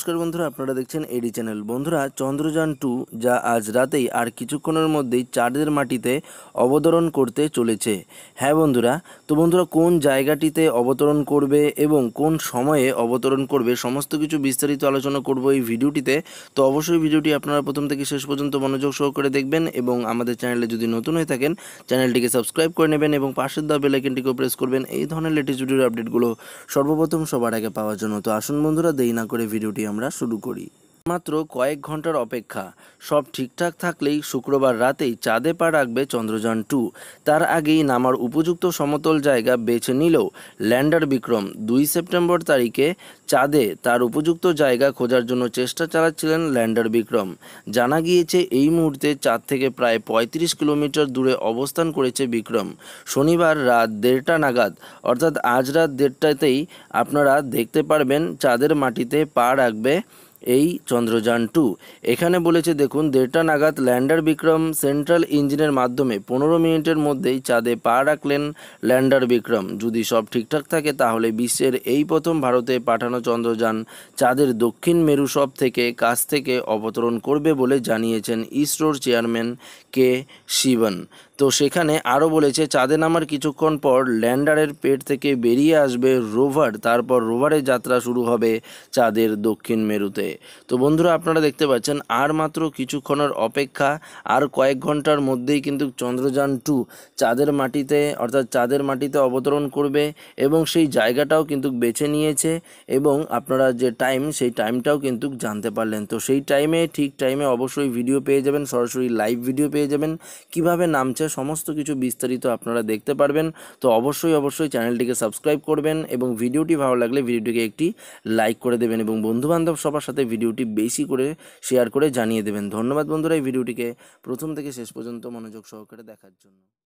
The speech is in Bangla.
নমস্কার বন্ধুরা আপনারা দেখছেন এডি চ্যানেল বন্ধুরা চন্দ্রযান টু যা আজ রাতেই আর কিছুক্ষণের মধ্যেই চাঁদের মাটিতে অবতরণ করতে চলেছে হ্যাঁ বন্ধুরা তো বন্ধুরা কোন জায়গাটিতে অবতরণ করবে এবং কোন সময়ে অবতরণ করবে সমস্ত কিছু বিস্তারিত আলোচনা করব এই ভিডিওটিতে তো অবশ্যই ভিডিওটি আপনারা প্রথম থেকে শেষ পর্যন্ত মনোযোগ সহকারে দেখবেন এবং আমাদের চ্যানেলে যদি নতুন হয়ে থাকেন চ্যানেলটিকে সাবস্ক্রাইব করে নেবেন এবং পাশের দেওয়া বেলাইকনটিকেও প্রেস করবেন এই ধরনের লেটেস্ট ভিডিওর আপডেটগুলো সর্বপ্রথম সবার আগে পাওয়ার জন্য তো আসুন বন্ধুরা দেই না করে ভিডিওটি আমরা শুরু করি মাত্র কয়েক ঘন্টার অপেক্ষা সব ঠিকঠাক থাকলেই শুক্রবার রাতেই চাঁদে পা রাখবে চন্দ্রযান টু তার আগেই নামার উপযুক্ত সমতল জায়গা বেছে নিলেও ল্যান্ডার বিক্রম দুই সেপ্টেম্বর তারিখে চাঁদে তার উপযুক্ত জায়গা খোঁজার জন্য চেষ্টা চালাচ্ছিলেন ল্যান্ডার বিক্রম জানা গিয়েছে এই মুহূর্তে চাঁদ থেকে প্রায় ৩৫ কিলোমিটার দূরে অবস্থান করেছে বিক্রম শনিবার রাত দেড়টা নাগাদ অর্থাৎ আজ রাত দেড়টাতেই আপনারা দেখতে পারবেন চাঁদের মাটিতে পা রাখবে এই চন্দ্রযান টু এখানে বলেছে দেখুন দেড়টা নাগাদ ল্যান্ডার বিক্রম সেন্ট্রাল ইঞ্জিনের মাধ্যমে পনেরো মিনিটের মধ্যেই চাঁদে পা রাখলেন ল্যান্ডার বিক্রম যদি সব ঠিকঠাক থাকে তাহলে বিশ্বের এই প্রথম ভারতে পাঠানো চন্দ্রযান চাঁদের দক্ষিণ মেরু সব থেকে কাছ থেকে অবতরণ করবে বলে জানিয়েছেন ইসরোর চেয়ারম্যান কে শিবন তো সেখানে আরও বলেছে চাঁদে নামার কিছুক্ষণ পর ল্যান্ডারের পেট থেকে বেরিয়ে আসবে রোভার তারপর রোভারের যাত্রা শুরু হবে চাঁদের দক্ষিণ মেরুতে তো বন্ধুরা আপনারা দেখতে পাচ্ছেন আর মাত্র কিছুক্ষণের অপেক্ষা আর কয়েক ঘন্টার মধ্যেই কিন্তু চন্দ্রযান টু চাঁদের মাটিতে অর্থাৎ চাঁদের মাটিতে অবতরণ করবে এবং সেই জায়গাটাও কিন্তু বেছে নিয়েছে এবং আপনারা যে টাইম সেই টাইমটাও কিন্তু জানতে পারলেন তো সেই টাইমে ঠিক টাইমে অবশ্যই ভিডিও পেয়ে যাবেন সরাসরি লাইভ ভিডিও পেয়ে যাবেন কিভাবে নামছে সমস্ত কিছু বিস্তারিত আপনারা দেখতে পারবেন তো অবশ্যই অবশ্যই চ্যানেলটিকে সাবস্ক্রাইব করবেন এবং ভিডিওটি ভালো লাগলে ভিডিওটিকে একটি লাইক করে দেবেন এবং বন্ধুবান্ধব সবার সাথে ভিডিওটি বেশি করে শেয়ার করে জানিয়ে দেবেন ধন্যবাদ বন্ধুরা এই ভিডিওটিকে প্রথম থেকে শেষ পর্যন্ত মনোযোগ সহকারে দেখার জন্য